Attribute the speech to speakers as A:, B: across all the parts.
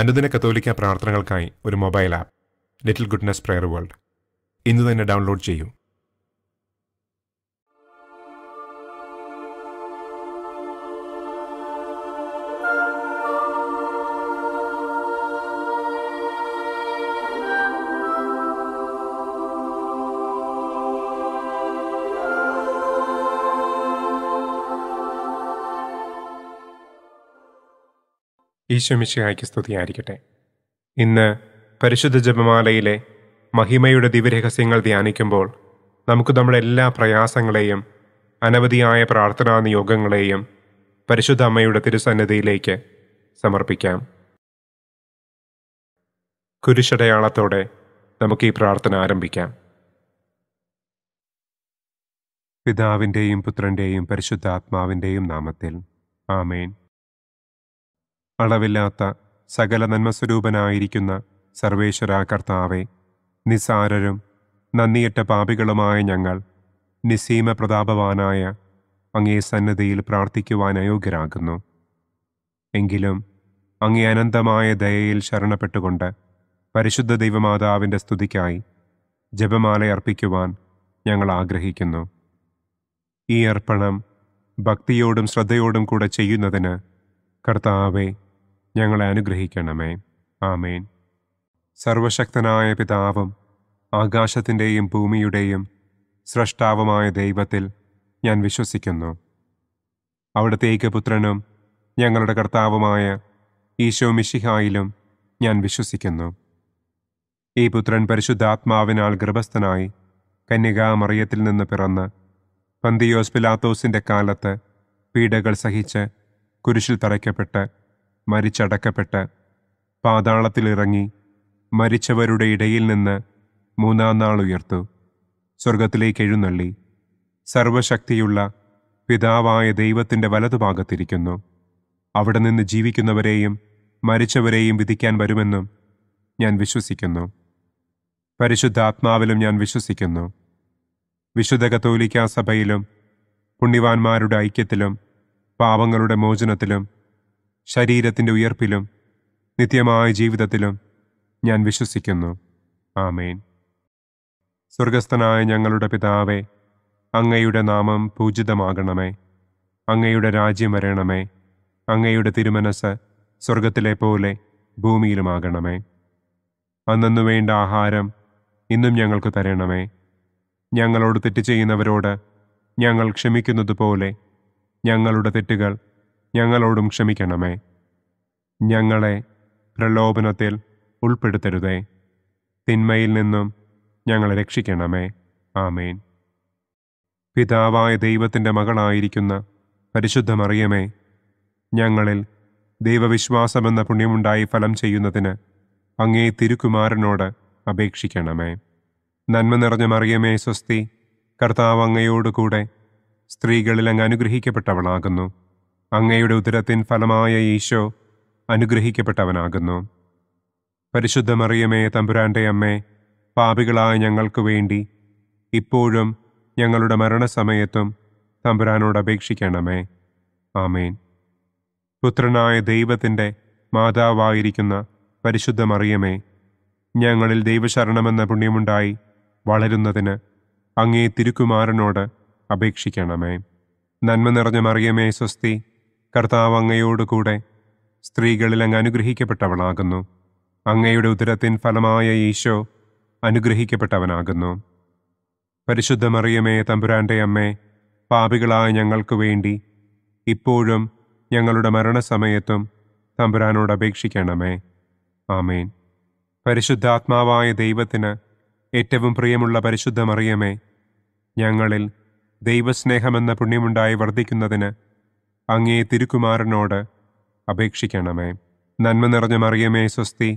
A: അനുദിന കത്തോലിക്ക പ്രാർത്ഥനകൾക്കായി ഒരു mobile app little goodness prayer world ഇന്ന് തന്നെ ഡൗൺലോഡ് ചെയ്യൂ ഈശ്വമിശിഹായ്ക്ക് സ്തുതിയായിരിക്കട്ടെ ഇന്ന് പരിശുദ്ധ ജപമാലയിലെ മഹിമയുടെ ദിവ്യരഹസ്യങ്ങൾ ധ്യാനിക്കുമ്പോൾ നമുക്ക് നമ്മുടെ എല്ലാ പ്രയാസങ്ങളെയും അനവധിയായ പ്രാർത്ഥനാ നിയോഗങ്ങളെയും പരിശുദ്ധ അമ്മയുടെ തിരുസന്നിധിയിലേക്ക് സമർപ്പിക്കാം കുരിശടയാളത്തോടെ നമുക്ക് ഈ പ്രാർത്ഥന ആരംഭിക്കാം പിതാവിൻ്റെയും പുത്രൻ്റെയും പരിശുദ്ധാത്മാവിൻ്റെയും നാമത്തിൽ ആമേൻ അളവില്ലാത്ത സകല നന്മസ്വരൂപനായിരിക്കുന്ന സർവേശ്വരാ കർത്താവെ നിസാരരും നന്ദിയറ്റ പാപികളുമായ ഞങ്ങൾ നിസീമ പ്രതാപവാനായ അങ്ങേ സന്നദ്ധിയിൽ പ്രാർത്ഥിക്കുവാൻ അയോഗ്യരാകുന്നു എങ്കിലും അങ്ങേ അനന്തമായ ദയയിൽ ശരണപ്പെട്ടുകൊണ്ട് പരിശുദ്ധ ദൈവമാതാവിൻ്റെ സ്തുതിക്കായി ജപമാല അർപ്പിക്കുവാൻ ഞങ്ങൾ ആഗ്രഹിക്കുന്നു ഈ അർപ്പണം ഭക്തിയോടും ശ്രദ്ധയോടും കൂടെ ചെയ്യുന്നതിന് കർത്താവെ ഞങ്ങളെ അനുഗ്രഹിക്കണമേ ആമേൻ സർവശക്തനായ പിതാവും ആകാശത്തിൻ്റെയും ഭൂമിയുടെയും സ്രഷ്ടാവുമായ ദൈവത്തിൽ ഞാൻ വിശ്വസിക്കുന്നു അവിടുത്തെ ഏകപുത്രനും ഞങ്ങളുടെ കർത്താവുമായ ഈശോ മിഷിഹായിലും ഞാൻ വിശ്വസിക്കുന്നു ഈ പുത്രൻ പരിശുദ്ധാത്മാവിനാൽ ഗർഭസ്ഥനായി കന്യകാമറിയത്തിൽ നിന്ന് പിറന്ന് പന്തിയോസ് പിലാത്തോസിൻ്റെ കാലത്ത് പീഡകൾ സഹിച്ച് കുരിശിൽ തറയ്ക്കപ്പെട്ട് മരിച്ചടക്കപ്പെട്ട് പാതാളത്തിലിറങ്ങി മരിച്ചവരുടെ ഇടയിൽ നിന്ന് മൂന്നാം നാൾ ഉയർത്തു സ്വർഗത്തിലേക്ക് എഴുന്നള്ളി സർവശക്തിയുള്ള പിതാവായ ദൈവത്തിൻ്റെ വലതുഭാഗത്തിരിക്കുന്നു അവിടെ നിന്ന് ജീവിക്കുന്നവരെയും മരിച്ചവരെയും വിധിക്കാൻ വരുമെന്നും ഞാൻ വിശ്വസിക്കുന്നു പരിശുദ്ധാത്മാവിലും ഞാൻ വിശ്വസിക്കുന്നു വിശുദ്ധ കത്തോലിക്കാ സഭയിലും പുണ്യവാന്മാരുടെ ഐക്യത്തിലും പാപങ്ങളുടെ മോചനത്തിലും ശരീരത്തിൻ്റെ ഉയർപ്പിലും നിത്യമായ ജീവിതത്തിലും ഞാൻ വിശ്വസിക്കുന്നു ആമേൻ സ്വർഗസ്ഥനായ ഞങ്ങളുടെ പിതാവേ അങ്ങയുടെ നാമം പൂജിതമാകണമേ അങ്ങയുടെ രാജ്യം വരണമേ അങ്ങയുടെ തിരുമനസ് സ്വർഗത്തിലെ പോലെ ഭൂമിയിലുമാകണമേ അന്നു വേണ്ട ആഹാരം ഇന്നും ഞങ്ങൾക്ക് തരണമേ ഞങ്ങളോട് തെറ്റ് ചെയ്യുന്നവരോട് ഞങ്ങൾ ക്ഷമിക്കുന്നത് പോലെ ഞങ്ങളുടെ തെറ്റുകൾ ഞങ്ങളോടും ക്ഷമിക്കണമേ ഞങ്ങളെ പ്രലോഭനത്തിൽ ഉൾപ്പെടുത്തരുതേ തിന്മയിൽ നിന്നും ഞങ്ങളെ രക്ഷിക്കണമേ ആമേൻ പിതാവായ ദൈവത്തിൻ്റെ മകളായിരിക്കുന്ന പരിശുദ്ധ മറിയമേ ഞങ്ങളിൽ ദൈവവിശ്വാസമെന്ന പുണ്യമുണ്ടായി ഫലം ചെയ്യുന്നതിന് അങ്ങേ തിരുക്കുമാരനോട് അപേക്ഷിക്കണമേ നന്മ നിറഞ്ഞ മറിയമേ സ്വസ്തി കർത്താവ് അങ്ങയോടുകൂടെ സ്ത്രീകളിൽ അങ്ങ് അനുഗ്രഹിക്കപ്പെട്ടവളാകുന്നു അങ്ങയുടെ ഉദരത്തിൻ ഫലമായ ഈശോ അനുഗ്രഹിക്കപ്പെട്ടവനാകുന്നു പരിശുദ്ധ മറിയമേ തമ്പുരാൻ്റെ അമ്മേ പാപികളായ ഞങ്ങൾക്ക് വേണ്ടി ഇപ്പോഴും ഞങ്ങളുടെ മരണസമയത്തും തമ്പുരാനോട് അപേക്ഷിക്കണമേ ആമേൻ പുത്രനായ ദൈവത്തിൻ്റെ മാതാവായിരിക്കുന്ന പരിശുദ്ധ മറിയമേ ഞങ്ങളിൽ ദൈവശരണമെന്ന പുണ്യമുണ്ടായി വളരുന്നതിന് അങ്ങേ തിരുക്കുമാരനോട് അപേക്ഷിക്കണമേ നന്മ നിറഞ്ഞ മറിയമേ സ്വസ്തി കർത്താവ് അങ്ങയോടുകൂടെ സ്ത്രീകളിൽ അങ്ങ് അനുഗ്രഹിക്കപ്പെട്ടവളാകുന്നു അങ്ങയുടെ ഉദരത്തിൻ ഫലമായ ഈശോ അനുഗ്രഹിക്കപ്പെട്ടവനാകുന്നു പരിശുദ്ധമറിയമേ തമ്പുരാൻ്റെ അമ്മേ പാപികളായ ഞങ്ങൾക്ക് വേണ്ടി ഇപ്പോഴും ഞങ്ങളുടെ മരണസമയത്തും തമ്പുരാനോട് അപേക്ഷിക്കണമേ ആമേൻ പരിശുദ്ധാത്മാവായ ദൈവത്തിന് ഏറ്റവും പ്രിയമുള്ള പരിശുദ്ധമറിയമേ ഞങ്ങളിൽ ദൈവസ്നേഹമെന്ന പുണ്യമുണ്ടായി വർദ്ധിക്കുന്നതിന് അങ്ങേ തിരുക്കുമാരനോട് അപേക്ഷിക്കണമേ നന്മ നിറഞ്ഞ മറിയമേ സ്വസ്തി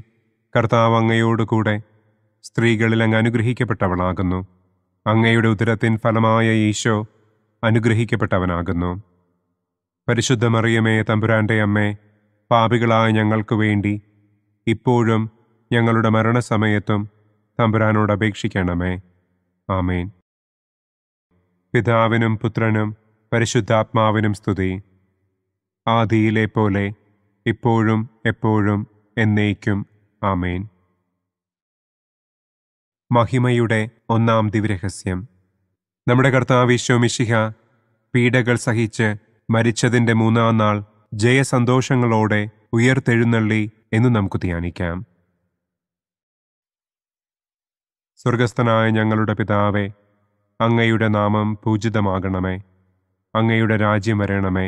A: കർത്താവ് അങ്ങയോടുകൂടെ സ്ത്രീകളിൽ അങ്ങ് അനുഗ്രഹിക്കപ്പെട്ടവളാകുന്നു അങ്ങയുടെ ഉദരത്തിൻ ഫലമായ ഈശോ അനുഗ്രഹിക്കപ്പെട്ടവനാകുന്നു പരിശുദ്ധ മറിയമേ തമ്പുരാൻ്റെ അമ്മേ പാപികളായ ഞങ്ങൾക്ക് വേണ്ടി ഇപ്പോഴും ഞങ്ങളുടെ മരണസമയത്തും തമ്പുരാനോട് അപേക്ഷിക്കണമേ ആമേൻ പിതാവിനും പുത്രനും പരിശുദ്ധാത്മാവിനും സ്തുതി ആദിയിലെ പോലെ ഇപ്പോഴും എപ്പോഴും എന്നേക്കും ആമേൻ മഹിമയുടെ ഒന്നാം ദിവരഹസ്യം നമ്മുടെ കർത്താവ് മിശിഹ പീഡകൾ സഹിച്ച് മരിച്ചതിൻ്റെ മൂന്നാം നാൾ ജയസന്തോഷങ്ങളോടെ ഉയർത്തെഴുന്നള്ളി എന്ന് നമുക്ക് ധ്യാനിക്കാം സ്വർഗസ്ഥനായ ഞങ്ങളുടെ പിതാവെ അങ്ങയുടെ നാമം പൂജിതമാകണമേ അങ്ങയുടെ രാജ്യം വരണമേ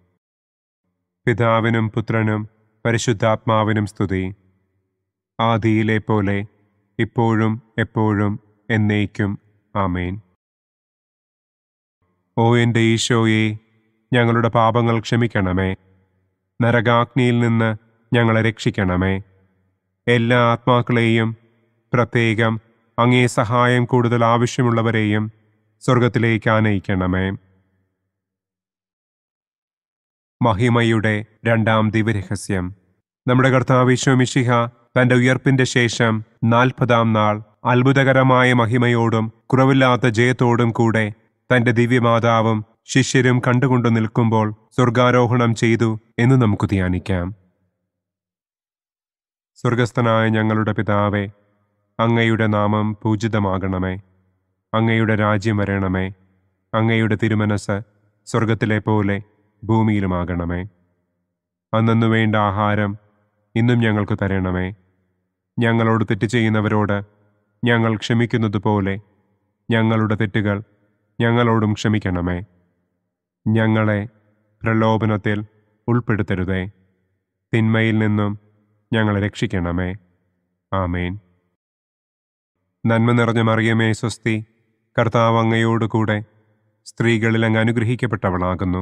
A: പിതാവിനും പുത്രനും പരിശുദ്ധാത്മാവിനും സ്തുതി ആദിയിലെ പോലെ ഇപ്പോഴും എപ്പോഴും എന്നേക്കും ആമേൻ ഓ എൻ്റെ ഈശോയെ ഞങ്ങളുടെ പാപങ്ങൾ ക്ഷമിക്കണമേ നരകാഗ്നിയിൽ നിന്ന് ഞങ്ങളെ രക്ഷിക്കണമേ എല്ലാ ആത്മാക്കളെയും പ്രത്യേകം അങ്ങേ സഹായം കൂടുതൽ ആവശ്യമുള്ളവരെയും സ്വർഗത്തിലേക്ക് ആനയിക്കണമേ മഹിമയുടെ രണ്ടാം ദിവരഹസ്യം നമ്മുടെ കർത്താവ് മിഷിഹ തന്റെ ഉയർപ്പിന്റെ ശേഷം നാൽപ്പതാം നാൾ അത്ഭുതകരമായ മഹിമയോടും കുറവില്ലാത്ത ജയത്തോടും കൂടെ തന്റെ ദിവ്യമാതാവും ശിഷ്യരും കണ്ടുകൊണ്ടു നിൽക്കുമ്പോൾ സ്വർഗാരോഹണം ചെയ്തു എന്ന് നമുക്ക് ധ്യാനിക്കാം സ്വർഗസ്ഥനായ ഞങ്ങളുടെ പിതാവേ അങ്ങയുടെ നാമം പൂജിതമാകണമേ അങ്ങയുടെ രാജ്യം വരണമേ അങ്ങയുടെ തിരുമനസ് സ്വർഗത്തിലെ പോലെ ഭൂമിയിലുമാകണമേ അന്നു വേണ്ട ആഹാരം ഇന്നും ഞങ്ങൾക്ക് തരണമേ ഞങ്ങളോട് തെറ്റ് ചെയ്യുന്നവരോട് ഞങ്ങൾ ക്ഷമിക്കുന്നത് പോലെ ഞങ്ങളുടെ തെറ്റുകൾ ഞങ്ങളോടും ക്ഷമിക്കണമേ ഞങ്ങളെ പ്രലോഭനത്തിൽ ഉൾപ്പെടുത്തരുതേ തിന്മയിൽ നിന്നും ഞങ്ങളെ രക്ഷിക്കണമേ ആമേൻ നന്മ നിറഞ്ഞ മറിയമേ സ്വസ്തി കർത്താവങ്ങയോടുകൂടെ അങ്ങയോടുകൂടെ സ്ത്രീകളിൽ അങ്ങ് അനുഗ്രഹിക്കപ്പെട്ടവളാകുന്നു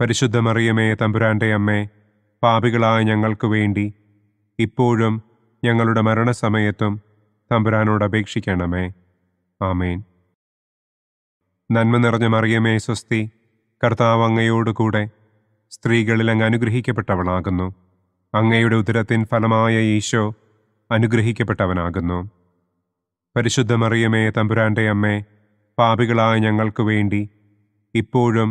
A: പരിശുദ്ധ മറിയമേ തമ്പുരാന്റെ അമ്മേ പാപികളായ ഞങ്ങൾക്ക് വേണ്ടി ഇപ്പോഴും ഞങ്ങളുടെ മരണസമയത്തും തമ്പുരാനോട് അപേക്ഷിക്കണമേ ആമേൻ നന്മ നിറഞ്ഞ മറിയമേ സ്വസ്തി കർത്താവ് അങ്ങയോടുകൂടെ സ്ത്രീകളിൽ അങ്ങ് അനുഗ്രഹിക്കപ്പെട്ടവളാകുന്നു അങ്ങയുടെ ഉദരത്തിൻ ഫലമായ ഈശോ അനുഗ്രഹിക്കപ്പെട്ടവനാകുന്നു പരിശുദ്ധ മറിയമേ തമ്പുരാന്റെ അമ്മേ പാപികളായ ഞങ്ങൾക്ക് വേണ്ടി ഇപ്പോഴും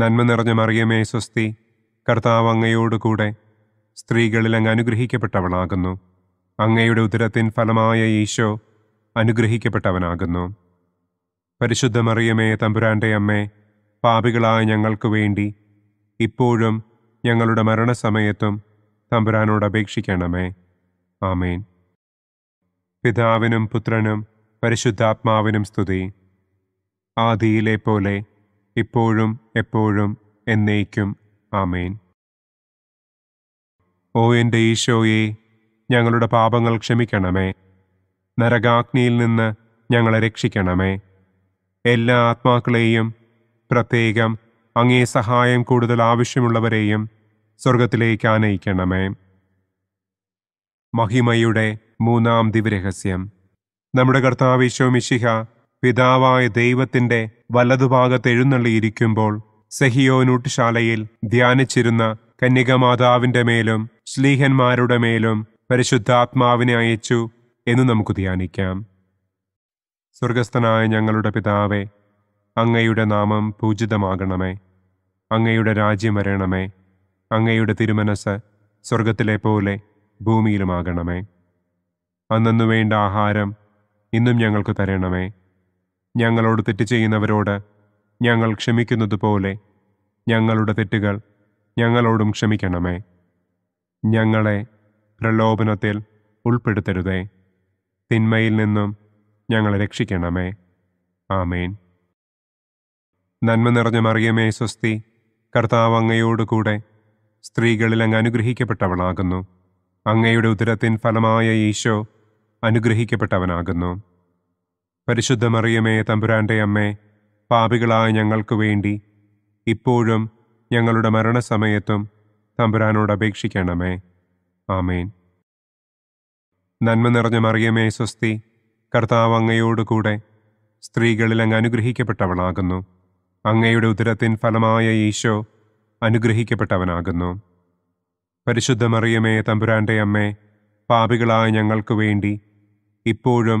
A: നന്മ നിറഞ്ഞ മറിയമേ സ്വസ്തി കർത്താവ് അങ്ങയോട് കൂടെ സ്ത്രീകളിൽ അങ്ങ് അനുഗ്രഹിക്കപ്പെട്ടവളാകുന്നു അങ്ങയുടെ ഉദരത്തിൻ ഫലമായ ഈശോ അനുഗ്രഹിക്കപ്പെട്ടവനാകുന്നു പരിശുദ്ധ മറിയമേ തമ്പുരാൻ്റെ അമ്മേ പാപികളായ ഞങ്ങൾക്ക് വേണ്ടി ഇപ്പോഴും ഞങ്ങളുടെ മരണസമയത്തും തമ്പുരാനോട് അപേക്ഷിക്കണമേ ആമേൻ പിതാവിനും പുത്രനും പരിശുദ്ധാത്മാവിനും സ്തുതി ആദിയിലെ പോലെ ഇപ്പോഴും എപ്പോഴും എന്നേക്കും ആമേൻ ഓ എൻ്റെ ഈശോയെ ഞങ്ങളുടെ പാപങ്ങൾ ക്ഷമിക്കണമേ നരകാഗ്നിയിൽ നിന്ന് ഞങ്ങളെ രക്ഷിക്കണമേ എല്ലാ ആത്മാക്കളെയും പ്രത്യേകം അങ്ങേ സഹായം കൂടുതൽ ആവശ്യമുള്ളവരെയും സ്വർഗത്തിലേക്ക് ആനയിക്കണമേ മഹിമയുടെ മൂന്നാം ദിവരഹസ്യം നമ്മുടെ കർത്താവ് ഈശോ മിശിഹ പിതാവായ ദൈവത്തിന്റെ വലതുഭാഗത്ത് എഴുന്നള്ളിയിരിക്കുമ്പോൾ സെഹിയോനൂട്ടുശാലയിൽ ധ്യാനിച്ചിരുന്ന കന്യകമാതാവിന്റെ മേലും ശ്ലീഹന്മാരുടെ മേലും പരിശുദ്ധാത്മാവിനെ അയച്ചു എന്ന് നമുക്ക് ധ്യാനിക്കാം സ്വർഗസ്ഥനായ ഞങ്ങളുടെ പിതാവെ അങ്ങയുടെ നാമം പൂജിതമാകണമേ അങ്ങയുടെ രാജ്യം വരണമേ അങ്ങയുടെ തിരുമനസ് സ്വർഗത്തിലെ പോലെ ഭൂമിയിലുമാകണമേ അന്നു വേണ്ട ആഹാരം ഇന്നും ഞങ്ങൾക്ക് തരണമേ ഞങ്ങളോട് തെറ്റ് ചെയ്യുന്നവരോട് ഞങ്ങൾ ക്ഷമിക്കുന്നത് പോലെ ഞങ്ങളുടെ തെറ്റുകൾ ഞങ്ങളോടും ക്ഷമിക്കണമേ ഞങ്ങളെ പ്രലോഭനത്തിൽ ഉൾപ്പെടുത്തരുതേ തിന്മയിൽ നിന്നും ഞങ്ങളെ രക്ഷിക്കണമേ ആമേൻ നന്മ നിറഞ്ഞ മറിയമേ സ്വസ്തി കർത്താവ് അങ്ങയോടുകൂടെ സ്ത്രീകളിൽ അങ്ങ് അനുഗ്രഹിക്കപ്പെട്ടവളാകുന്നു അങ്ങയുടെ ഉദരത്തിൻ ഫലമായ ഈശോ അനുഗ്രഹിക്കപ്പെട്ടവനാകുന്നു പരിശുദ്ധ മറിയമേ തമ്പുരാന്റെ അമ്മേ പാപികളായ ഞങ്ങൾക്ക് വേണ്ടി ഇപ്പോഴും ഞങ്ങളുടെ മരണസമയത്തും തമ്പുരാനോട് അപേക്ഷിക്കണമേ ആമേൻ നന്മ നിറഞ്ഞ മറിയമേ സ്വസ്തി കർത്താവ് അങ്ങയോടുകൂടെ സ്ത്രീകളിൽ അങ്ങ് അനുഗ്രഹിക്കപ്പെട്ടവളാകുന്നു അങ്ങയുടെ ഉദരത്തിൻ ഫലമായ ഈശോ അനുഗ്രഹിക്കപ്പെട്ടവനാകുന്നു പരിശുദ്ധ മറിയമേ തമ്പുരാന്റെ അമ്മേ പാപികളായ ഞങ്ങൾക്ക് വേണ്ടി ഇപ്പോഴും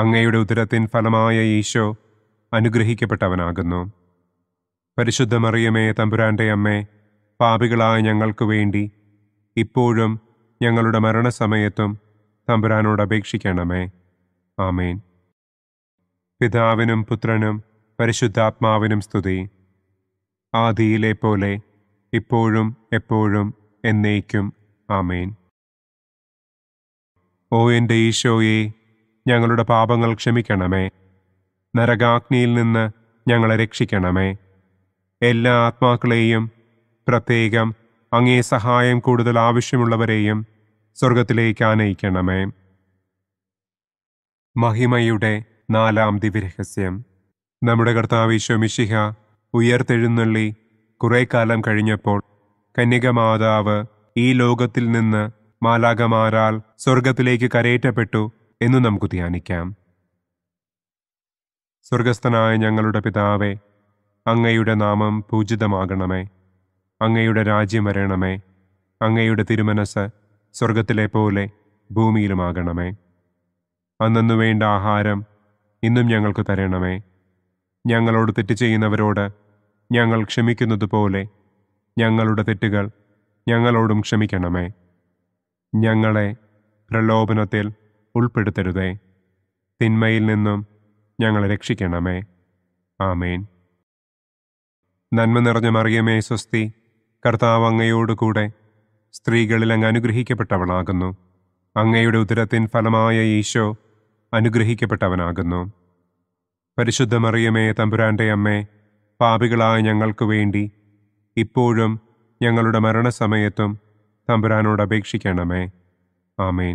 A: അങ്ങയുടെ ഉദരത്തിൻ ഫലമായ ഈശോ അനുഗ്രഹിക്കപ്പെട്ടവനാകുന്നു പരിശുദ്ധമറിയമേ തമ്പുരാൻ്റെ അമ്മേ പാപികളായ ഞങ്ങൾക്ക് വേണ്ടി ഇപ്പോഴും ഞങ്ങളുടെ മരണസമയത്തും തമ്പുരാനോട് അപേക്ഷിക്കണമേ ആമേൻ പിതാവിനും പുത്രനും പരിശുദ്ധാത്മാവിനും സ്തുതി ആദിയിലെ പോലെ ഇപ്പോഴും എപ്പോഴും എന്നേക്കും ആമേൻ ഓ എൻ്റെ ഈശോയെ ഞങ്ങളുടെ പാപങ്ങൾ ക്ഷമിക്കണമേ നരകാഗ്നിയിൽ നിന്ന് ഞങ്ങളെ രക്ഷിക്കണമേ എല്ലാ ആത്മാക്കളെയും പ്രത്യേകം അങ്ങേ സഹായം കൂടുതൽ ആവശ്യമുള്ളവരെയും സ്വർഗത്തിലേക്ക് ആനയിക്കണമേ മഹിമയുടെ നാലാം ദിവ്യരഹസ്യം നമ്മുടെ കർത്താവ് മിശിഹ ഉയർത്തെഴുന്നള്ളി കുറേ കാലം കഴിഞ്ഞപ്പോൾ കന്യകമാതാവ് ഈ ലോകത്തിൽ നിന്ന് മാലാകമാരാൽ സ്വർഗത്തിലേക്ക് കരയേറ്റപ്പെട്ടു എന്ന് നമുക്ക് ധ്യാനിക്കാം സ്വർഗസ്ഥനായ ഞങ്ങളുടെ പിതാവേ അങ്ങയുടെ നാമം പൂജിതമാകണമേ അങ്ങയുടെ രാജ്യം വരണമേ അങ്ങയുടെ തിരുമനസ് സ്വർഗത്തിലെ പോലെ ഭൂമിയിലുമാകണമേ അന്നു വേണ്ട ആഹാരം ഇന്നും ഞങ്ങൾക്ക് തരണമേ ഞങ്ങളോട് തെറ്റ് ചെയ്യുന്നവരോട് ഞങ്ങൾ ക്ഷമിക്കുന്നത് പോലെ ഞങ്ങളുടെ തെറ്റുകൾ ഞങ്ങളോടും ക്ഷമിക്കണമേ ഞങ്ങളെ പ്രലോഭനത്തിൽ ഉൾപ്പെടുത്തരുതേ തിന്മയിൽ നിന്നും ഞങ്ങളെ രക്ഷിക്കണമേ ആമേൻ നന്മ നിറഞ്ഞ മറിയമേ സ്വസ്തി കർത്താവ് അങ്ങയോടുകൂടെ സ്ത്രീകളിൽ അങ്ങ് അനുഗ്രഹിക്കപ്പെട്ടവളാകുന്നു അങ്ങയുടെ ഉദരത്തിൻ ഫലമായ ഈശോ അനുഗ്രഹിക്കപ്പെട്ടവനാകുന്നു പരിശുദ്ധ മറിയമേ തമ്പുരാൻ്റെ അമ്മേ പാപികളായ ഞങ്ങൾക്ക് വേണ്ടി ഇപ്പോഴും ഞങ്ങളുടെ മരണസമയത്തും തമ്പുരാനോട് അപേക്ഷിക്കണമേ ആമേൻ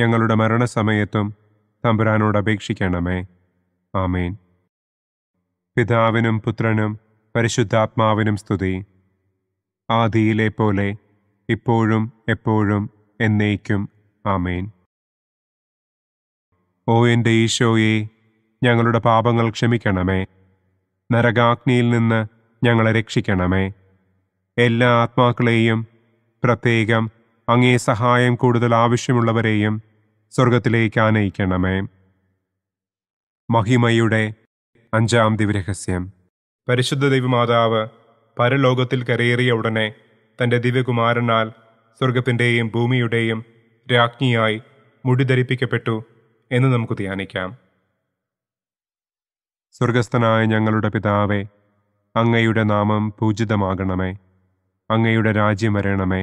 A: ഞങ്ങളുടെ മരണസമയത്തും തമ്പുരാനോട് അപേക്ഷിക്കണമേ ആമേൻ പിതാവിനും പുത്രനും പരിശുദ്ധാത്മാവിനും സ്തുതി ആദിയിലെ പോലെ ഇപ്പോഴും എപ്പോഴും എന്നേക്കും ആമേൻ ഓ എൻ്റെ ഈശോയെ ഞങ്ങളുടെ പാപങ്ങൾ ക്ഷമിക്കണമേ നരകാഗ്നിയിൽ നിന്ന് ഞങ്ങളെ രക്ഷിക്കണമേ എല്ലാ ആത്മാക്കളെയും പ്രത്യേകം അങ്ങേ സഹായം കൂടുതൽ ആവശ്യമുള്ളവരെയും സ്വർഗത്തിലേക്ക് ആനയിക്കണമേ മഹിമയുടെ അഞ്ചാം ദിവ്യരഹസ്യം പരിശുദ്ധ ദൈവമാതാവ് പരലോകത്തിൽ കരയേറിയ ഉടനെ തൻ്റെ ദിവ്യകുമാരനാൽ സ്വർഗത്തിൻ്റെയും ഭൂമിയുടെയും രാജ്ഞിയായി മുടിധരിപ്പിക്കപ്പെട്ടു എന്ന് നമുക്ക് ധ്യാനിക്കാം സ്വർഗസ്ഥനായ ഞങ്ങളുടെ പിതാവേ അങ്ങയുടെ നാമം പൂജിതമാകണമേ അങ്ങയുടെ രാജ്യം വരണമേ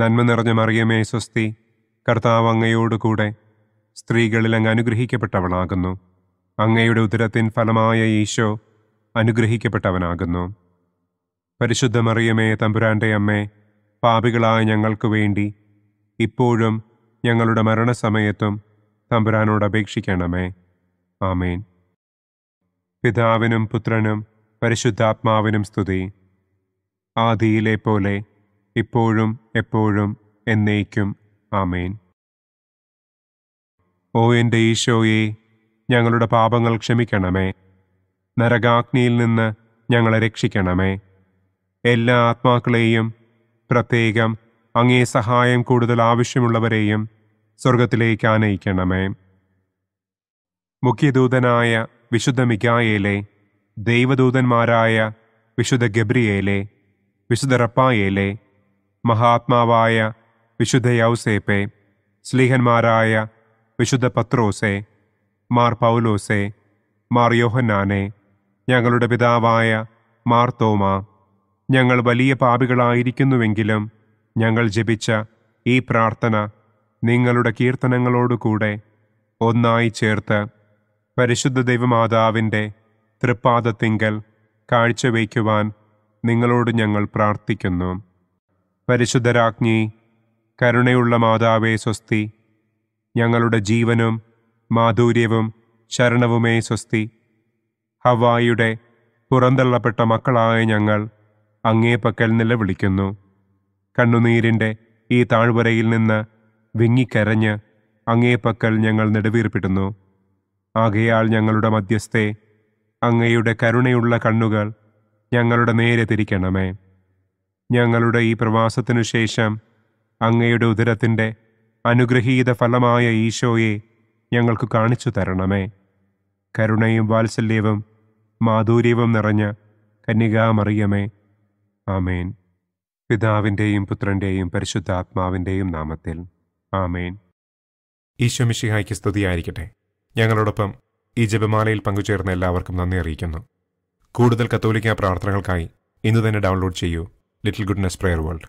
A: നന്മ നിറഞ്ഞ മറിയമേ സ്വസ്തി കർത്താവ് അങ്ങയോടുകൂടെ സ്ത്രീകളിൽ അങ്ങ് അനുഗ്രഹിക്കപ്പെട്ടവളാകുന്നു അങ്ങയുടെ ഉദരത്തിൻ ഫലമായ ഈശോ അനുഗ്രഹിക്കപ്പെട്ടവനാകുന്നു പരിശുദ്ധ മറിയമേ തമ്പുരാൻ്റെ അമ്മേ പാപികളായ ഞങ്ങൾക്ക് വേണ്ടി ഇപ്പോഴും ഞങ്ങളുടെ മരണസമയത്തും തമ്പുരാനോട് അപേക്ഷിക്കണമേ ആമേൻ പിതാവിനും പുത്രനും പരിശുദ്ധാത്മാവിനും സ്തുതി ആദിയിലെ പോലെ ഇപ്പോഴും എപ്പോഴും എന്നേക്കും ആമേൻ ഓ എൻ്റെ ഈശോയെ ഞങ്ങളുടെ പാപങ്ങൾ ക്ഷമിക്കണമേ നരകാഗ്നിയിൽ നിന്ന് ഞങ്ങളെ രക്ഷിക്കണമേ എല്ലാ ആത്മാക്കളെയും പ്രത്യേകം അങ്ങേ സഹായം കൂടുതൽ ആവശ്യമുള്ളവരെയും സ്വർഗത്തിലേക്ക് ആനയിക്കണമേ മുഖ്യദൂതനായ വിശുദ്ധ മിഗായേലെ ദൈവദൂതന്മാരായ വിശുദ്ധ ഗബ്രിയേലെ വിശുദ്ധ റപ്പായേലെ മഹാത്മാവായ വിശുദ്ധ യൗസേപ്പെ സ്ലീഹന്മാരായ വിശുദ്ധ പത്രോസെ മാർ പൗലോസെ മാർ യോഹന്നാനെ ഞങ്ങളുടെ പിതാവായ മാർ തോമ ഞങ്ങൾ വലിയ പാപികളായിരിക്കുന്നുവെങ്കിലും ഞങ്ങൾ ജപിച്ച ഈ പ്രാർത്ഥന നിങ്ങളുടെ കീർത്തനങ്ങളോടുകൂടെ ഒന്നായി ചേർത്ത് പരിശുദ്ധ ദൈവമാതാവിൻ്റെ തൃപ്പാദത്തിങ്കൽ കാഴ്ചവയ്ക്കുവാൻ നിങ്ങളോട് ഞങ്ങൾ പ്രാർത്ഥിക്കുന്നു പരിശുദ്ധരാജ്ഞി കരുണയുള്ള മാതാവേ സ്വസ്തി ഞങ്ങളുടെ ജീവനും മാധുര്യവും ശരണവുമേ സ്വസ്തി ഹവായിയുടെ പുറന്തള്ളപ്പെട്ട മക്കളായ ഞങ്ങൾ അങ്ങേപ്പക്കൽ നിലവിളിക്കുന്നു കണ്ണുനീരിൻ്റെ ഈ താഴ്വരയിൽ നിന്ന് വിങ്ങിക്കരഞ്ഞ് അങ്ങേപ്പക്കൽ ഞങ്ങൾ നെടുവീർപ്പിടുന്നു ആകയാൾ ഞങ്ങളുടെ മധ്യസ്ഥെ അങ്ങയുടെ കരുണയുള്ള കണ്ണുകൾ ഞങ്ങളുടെ നേരെ തിരിക്കണമേ ഞങ്ങളുടെ ഈ പ്രവാസത്തിനു ശേഷം അങ്ങയുടെ ഉദരത്തിൻ്റെ അനുഗ്രഹീത ഫലമായ ഈശോയെ ഞങ്ങൾക്ക് കാണിച്ചു തരണമേ കരുണയും വാത്സല്യവും മാധുര്യവും നിറഞ്ഞ കന്യകാമറിയമേ ആമേൻ പിതാവിൻ്റെയും പുത്രൻ്റെയും പരിശുദ്ധാത്മാവിൻ്റെയും നാമത്തിൽ ആമേൻ ഈശോ മിഷിഹായ്ക്ക് സ്തുതിയായിരിക്കട്ടെ ഞങ്ങളോടൊപ്പം ഈ ജപമാലയിൽ പങ്കുചേർന്ന എല്ലാവർക്കും നന്ദി അറിയിക്കുന്നു കൂടുതൽ കത്തോലിക്ക പ്രാർത്ഥനകൾക്കായി ഇന്ന് തന്നെ ഡൗൺലോഡ് ചെയ്യൂ Little Goodness Prayer World.